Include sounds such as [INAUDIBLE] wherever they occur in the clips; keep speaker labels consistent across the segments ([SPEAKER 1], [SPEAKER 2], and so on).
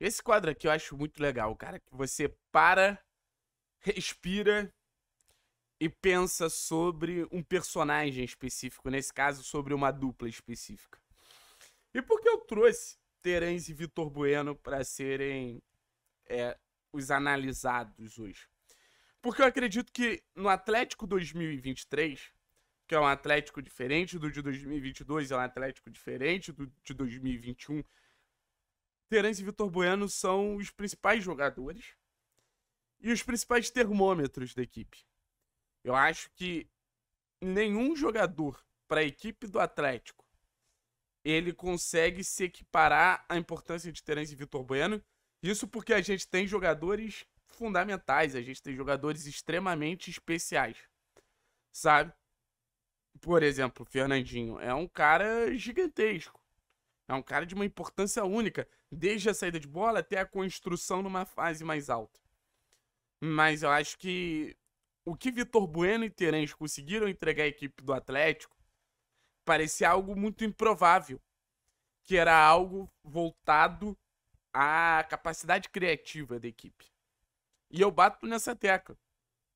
[SPEAKER 1] Esse quadro aqui eu acho muito legal, cara, que você para, respira e pensa sobre um personagem específico, nesse caso, sobre uma dupla específica. E por que eu trouxe Terence e Vitor Bueno para serem é, os analisados hoje? Porque eu acredito que no Atlético 2023, que é um Atlético diferente do de 2022, é um Atlético diferente do de 2021, Terence e Vitor Bueno são os principais jogadores e os principais termômetros da equipe. Eu acho que nenhum jogador para a equipe do Atlético ele consegue se equiparar à importância de Terence e Vitor Bueno. Isso porque a gente tem jogadores fundamentais, a gente tem jogadores extremamente especiais, sabe? Por exemplo, Fernandinho é um cara gigantesco. É um cara de uma importância única, desde a saída de bola até a construção numa fase mais alta. Mas eu acho que o que Vitor Bueno e Terence conseguiram entregar à equipe do Atlético parecia algo muito improvável, que era algo voltado à capacidade criativa da equipe. E eu bato nessa tecla.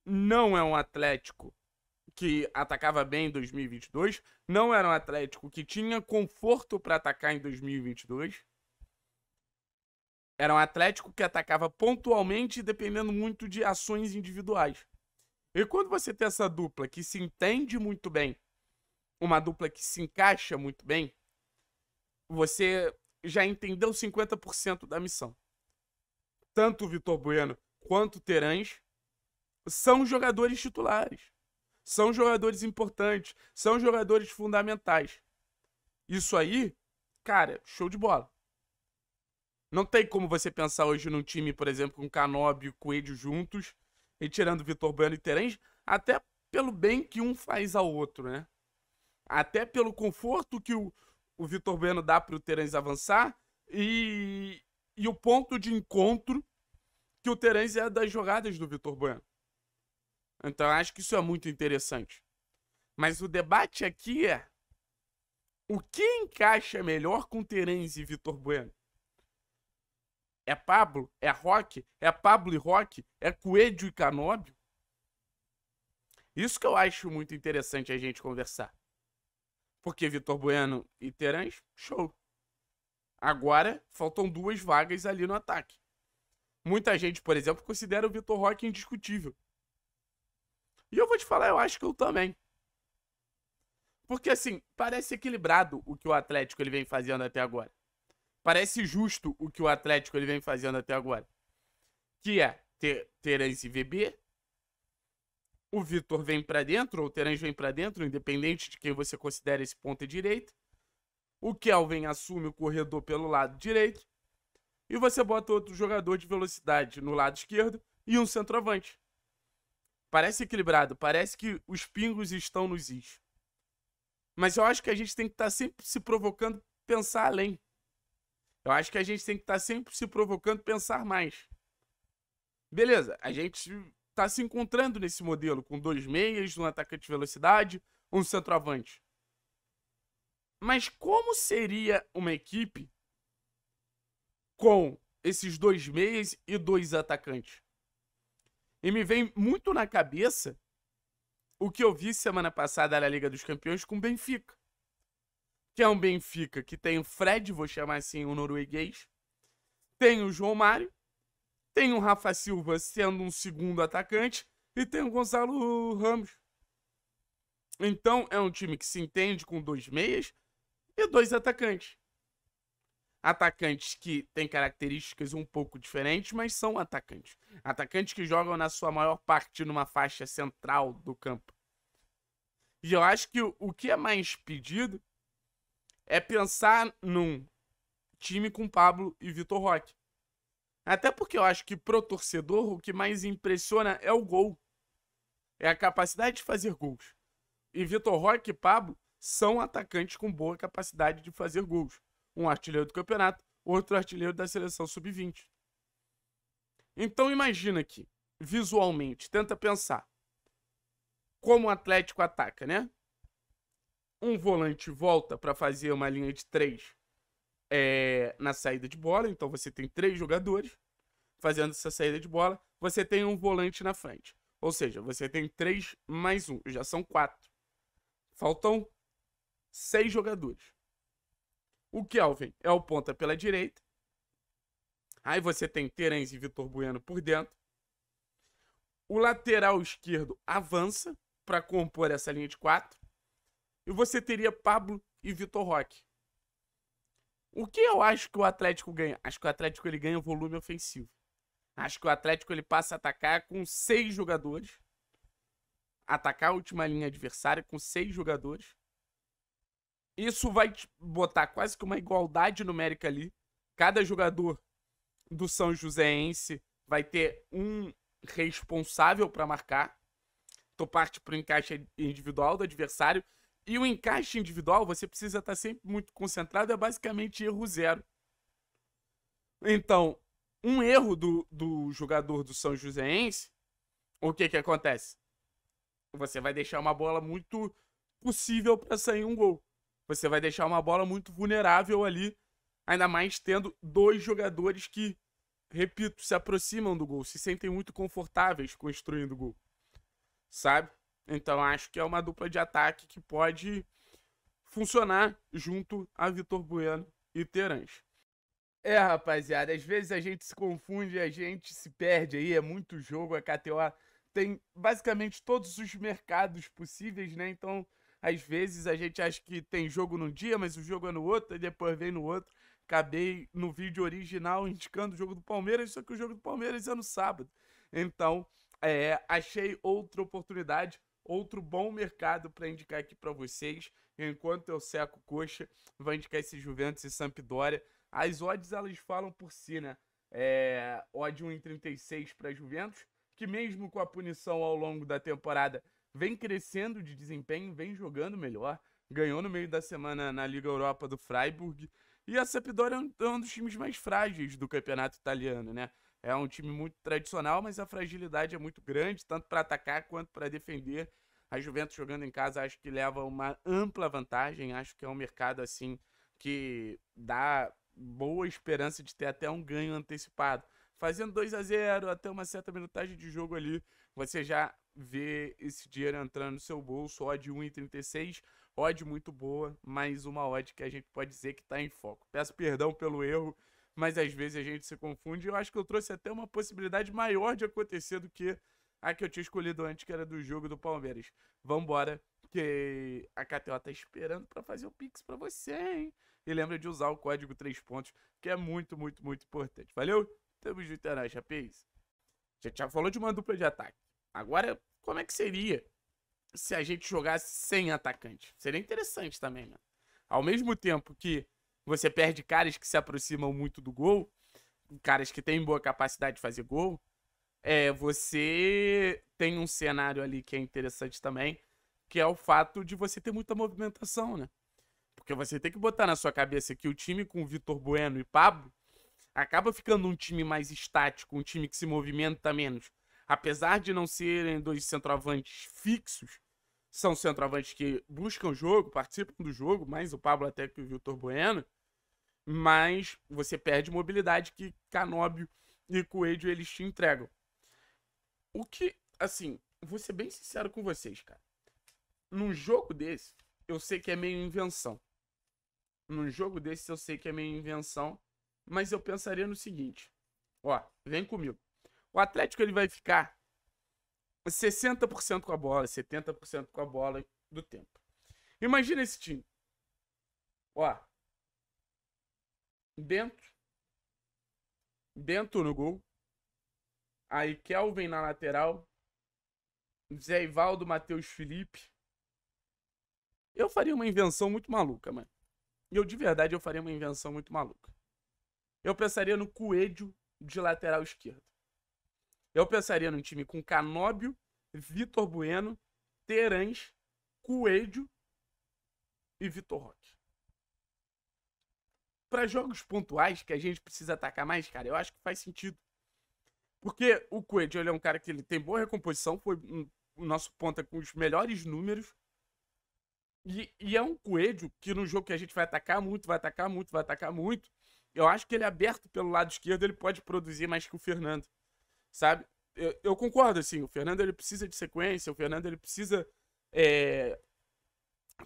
[SPEAKER 1] Não é um Atlético que atacava bem em 2022, não era um Atlético que tinha conforto para atacar em 2022. Era um Atlético que atacava pontualmente, dependendo muito de ações individuais. E quando você tem essa dupla que se entende muito bem, uma dupla que se encaixa muito bem, você já entendeu 50% da missão. Tanto o Vitor Bueno quanto o Terãs são jogadores titulares. São jogadores importantes, são jogadores fundamentais. Isso aí, cara, show de bola. Não tem como você pensar hoje num time, por exemplo, com Canóbio e Coelho juntos, e tirando Vitor Bueno e Terence, até pelo bem que um faz ao outro, né? Até pelo conforto que o, o Vitor Bueno dá para o Terence avançar e, e o ponto de encontro que o Terence é das jogadas do Vitor Bueno. Então acho que isso é muito interessante. Mas o debate aqui é o que encaixa melhor com Terence e Vitor Bueno? É Pablo? É Rock? É Pablo e Rock? É Coelho e Canóbio? Isso que eu acho muito interessante a gente conversar. Porque Vitor Bueno e Terence, show. Agora, faltam duas vagas ali no ataque. Muita gente, por exemplo, considera o Vitor Roque indiscutível. E eu vou te falar, eu acho que eu também. Porque assim, parece equilibrado o que o Atlético ele vem fazendo até agora. Parece justo o que o Atlético ele vem fazendo até agora. Que é ter Terence VB, o Vitor vem para dentro, ou o Terence vem para dentro, independente de quem você considera esse ponto direito. O Kelvin assume o corredor pelo lado direito. E você bota outro jogador de velocidade no lado esquerdo e um centroavante. Parece equilibrado, parece que os pingos estão nos is. Mas eu acho que a gente tem que estar tá sempre se provocando pensar além. Eu acho que a gente tem que estar tá sempre se provocando pensar mais. Beleza, a gente está se encontrando nesse modelo com dois meias, um atacante de velocidade, um centroavante. Mas como seria uma equipe com esses dois meias e dois atacantes? E me vem muito na cabeça o que eu vi semana passada na Liga dos Campeões com o Benfica. Que é um Benfica que tem o Fred, vou chamar assim o norueguês, tem o João Mário, tem o Rafa Silva sendo um segundo atacante e tem o Gonzalo Ramos. Então é um time que se entende com dois meias e dois atacantes atacantes que têm características um pouco diferentes, mas são atacantes. Atacantes que jogam na sua maior parte numa faixa central do campo. E eu acho que o que é mais pedido é pensar num time com Pablo e Vitor Roque. Até porque eu acho que pro torcedor o que mais impressiona é o gol. É a capacidade de fazer gols. E Vitor Roque e Pablo são atacantes com boa capacidade de fazer gols. Um artilheiro do campeonato, outro artilheiro da seleção sub-20. Então imagina aqui, visualmente, tenta pensar. Como o Atlético ataca, né? Um volante volta para fazer uma linha de três é, na saída de bola. Então você tem três jogadores fazendo essa saída de bola. Você tem um volante na frente. Ou seja, você tem três mais um. Já são quatro. Faltam seis jogadores. O Kelvin é o ponta pela direita. Aí você tem Terence e Vitor Bueno por dentro. O lateral esquerdo avança para compor essa linha de quatro. E você teria Pablo e Vitor Roque. O que eu acho que o Atlético ganha? Acho que o Atlético ele ganha volume ofensivo. Acho que o Atlético ele passa a atacar com seis jogadores. Atacar a última linha adversária com seis jogadores. Isso vai botar quase que uma igualdade numérica ali. Cada jogador do São Joséense vai ter um responsável para marcar. Tu então, parte para o encaixe individual do adversário. E o encaixe individual, você precisa estar tá sempre muito concentrado, é basicamente erro zero. Então, um erro do, do jogador do São Joséense, o que que acontece? Você vai deixar uma bola muito possível para sair um gol. Você vai deixar uma bola muito vulnerável ali, ainda mais tendo dois jogadores que, repito, se aproximam do gol, se sentem muito confortáveis construindo o gol. Sabe? Então acho que é uma dupla de ataque que pode funcionar junto a Vitor Bueno e Terence. É, rapaziada, às vezes a gente se confunde, a gente se perde aí, é muito jogo, a KTO tem basicamente todos os mercados possíveis, né? Então às vezes a gente acha que tem jogo num dia, mas o jogo é no outro, e depois vem no outro. Acabei no vídeo original indicando o jogo do Palmeiras, só que o jogo do Palmeiras é no sábado. Então, é, achei outra oportunidade, outro bom mercado para indicar aqui para vocês. Enquanto eu seco coxa, vou indicar esse Juventus e Sampdoria. As odds elas falam por si, né? É, odd 1,36 para Juventus, que mesmo com a punição ao longo da temporada vem crescendo de desempenho, vem jogando melhor. Ganhou no meio da semana na Liga Europa do Freiburg. E a Sampdoria é um, é um dos times mais frágeis do campeonato italiano, né? É um time muito tradicional, mas a fragilidade é muito grande, tanto para atacar quanto para defender. A Juventus jogando em casa acho que leva uma ampla vantagem. Acho que é um mercado assim que dá boa esperança de ter até um ganho antecipado. Fazendo 2 a 0 até uma certa minutagem de jogo ali, você já ver esse dinheiro entrando no seu bolso. Odd 1,36, odd muito boa, mais uma odd que a gente pode dizer que está em foco. Peço perdão pelo erro, mas às vezes a gente se confunde. Eu acho que eu trouxe até uma possibilidade maior de acontecer do que a que eu tinha escolhido antes, que era do jogo do Palmeiras. Vambora, que a KTO está esperando para fazer o Pix para você, hein? E lembra de usar o código 3 pontos, que é muito, muito, muito importante. Valeu? Tamo junto, é nóis, rapaz. Já, já falou de uma dupla de ataque. Agora, como é que seria se a gente jogasse sem atacante? Seria interessante também, né? Ao mesmo tempo que você perde caras que se aproximam muito do gol, caras que têm boa capacidade de fazer gol, é, você tem um cenário ali que é interessante também, que é o fato de você ter muita movimentação, né? Porque você tem que botar na sua cabeça que o time com Vitor Bueno e Pablo acaba ficando um time mais estático, um time que se movimenta menos apesar de não serem dois centroavantes fixos, são centroavantes que buscam o jogo, participam do jogo, mais o Pablo até que o Vitor Bueno, mas você perde mobilidade que Canóbio e Coelho eles te entregam. O que, assim, vou ser bem sincero com vocês, cara. Num jogo desse, eu sei que é meio invenção. Num jogo desse, eu sei que é meio invenção, mas eu pensaria no seguinte: ó, vem comigo. O Atlético ele vai ficar 60% com a bola, 70% com a bola do tempo. Imagina esse time. Ó. Bento. Bento no gol. Aí Kelvin na lateral. Zé Ivaldo, Matheus Felipe. Eu faria uma invenção muito maluca, mano. Eu de verdade eu faria uma invenção muito maluca. Eu pensaria no Coelho de lateral esquerdo. Eu pensaria num time com Canóbio, Vitor Bueno, Terãs, Coelho e Vitor Roque. Para jogos pontuais que a gente precisa atacar mais, cara, eu acho que faz sentido. Porque o Coelho é um cara que ele tem boa recomposição, foi um, o nosso ponta com os melhores números. E, e, é um coelho que no jogo que a gente vai atacar muito, vai atacar muito, vai atacar muito. Eu acho que ele é aberto pelo lado esquerdo, ele pode produzir mais que o Fernando sabe? Eu, eu, concordo, assim, o Fernando ele precisa de sequência, o Fernando ele precisa é,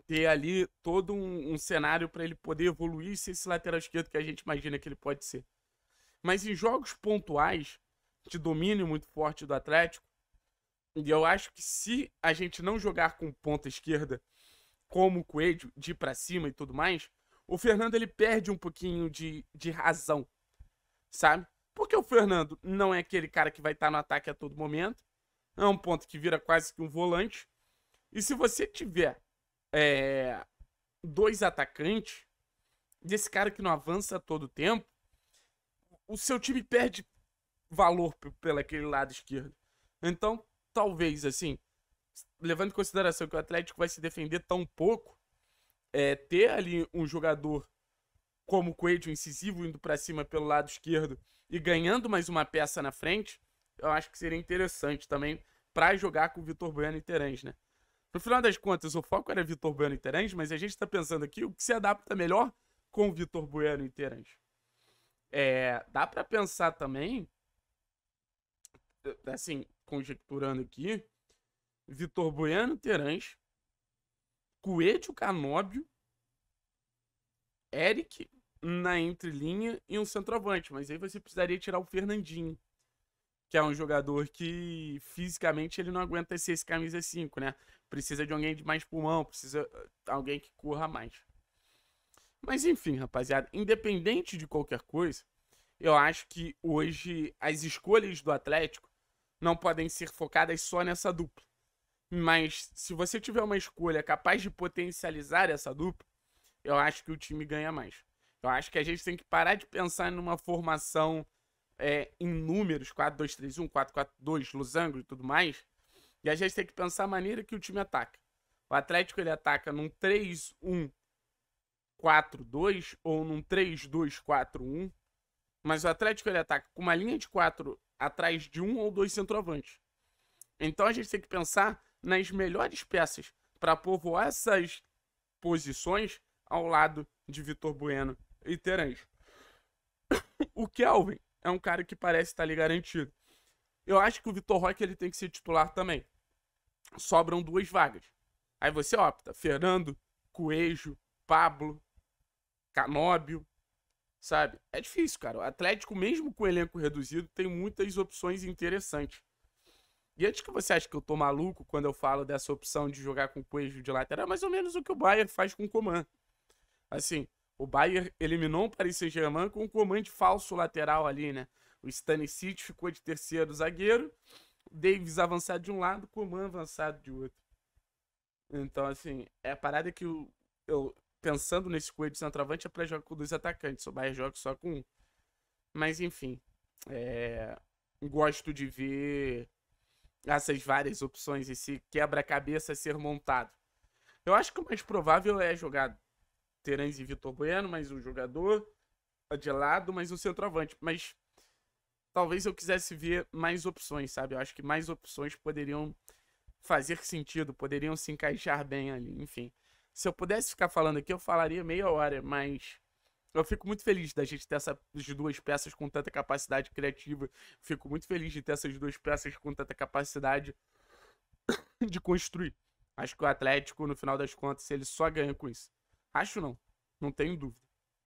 [SPEAKER 1] ter ali todo um, um cenário para ele poder evoluir ser esse lateral esquerdo que a gente imagina que ele pode ser. Mas em jogos pontuais, de domínio muito forte do Atlético, e eu acho que se a gente não jogar com ponta esquerda, como o Coelho, de ir pra cima e tudo mais, o Fernando ele perde um pouquinho de, de razão, sabe? Porque o Fernando não é aquele cara que vai estar tá no ataque a todo momento. É um ponto que vira quase que um volante. E se você tiver é, dois atacantes, desse cara que não avança todo tempo, o seu time perde valor pelo aquele lado esquerdo. Então, talvez, assim, levando em consideração que o Atlético vai se defender tão pouco, é, ter ali um jogador como Coelho incisivo indo para cima pelo lado esquerdo e ganhando mais uma peça na frente, eu acho que seria interessante também para jogar com o Vitor Bueno e Terãs, né? No final das contas, o foco era Vitor Bueno e Terãs, mas a gente está pensando aqui o que se adapta melhor com o Vitor Bueno e Terãs. É, dá para pensar também, assim, conjecturando aqui, Vitor Bueno, Terãs, Coelho, Canóbio, Eric na entrelinha e um centroavante, mas aí você precisaria tirar o Fernandinho, que é um jogador que fisicamente ele não aguenta ser esse camisa 5, né? Precisa de alguém de mais pulmão, precisa de ah, alguém que corra mais. Mas enfim, rapaziada, independente de qualquer coisa, eu acho que hoje as escolhas do Atlético não podem ser focadas só nessa dupla. Mas se você tiver uma escolha capaz de potencializar essa dupla, eu acho que o time ganha mais. Eu acho que a gente tem que parar de pensar numa formação é, em números, 4-2-3-1, 4-4-2, losango e tudo mais. E a gente tem que pensar a maneira que o time ataca. O Atlético ele ataca num 3-1-4-2 ou num 3-2-4-1. Mas o Atlético ele ataca com uma linha de 4 atrás de um ou dois centroavantes. Então a gente tem que pensar nas melhores peças para povoar essas posições ao lado de Vitor Bueno e [COUGHS] o Kelvin é um cara que parece estar tá ali garantido. Eu acho que o Vitor Roque ele tem que ser titular também. Sobram duas vagas. Aí você opta Fernando, Coelho, Pablo, Canóbio, sabe? É difícil, cara. O Atlético, mesmo com o elenco reduzido, tem muitas opções interessantes. E antes que você ache que eu tô maluco quando eu falo dessa opção de jogar com o Coelho de lateral, é mais ou menos o que o Bayern faz com o Coman. Assim, o Bayern eliminou o Paris Saint-Germain com um comando falso lateral ali, né? O Stanisic ficou de terceiro zagueiro, Davis avançado de um lado, Coman avançado de outro. Então, assim, é a parada que eu, eu pensando nesse coelho de centroavante é pra jogar com dois atacantes. O Bayern joga só com um. Mas, enfim, é... gosto de ver essas várias opções, esse quebra-cabeça ser montado. Eu acho que o mais provável é jogar Terãs e Vitor Bueno, mais um jogador tá de lado, mais um centroavante. Mas talvez eu quisesse ver mais opções, sabe? Eu acho que mais opções poderiam fazer sentido, poderiam se encaixar bem ali, enfim. Se eu pudesse ficar falando aqui, eu falaria meia hora, mas eu fico muito feliz da gente ter essas duas peças com tanta capacidade criativa. Fico muito feliz de ter essas duas peças com tanta capacidade [COUGHS] de construir. Acho que o Atlético, no final das contas, ele só ganha com isso. Acho não. Não tenho dúvida.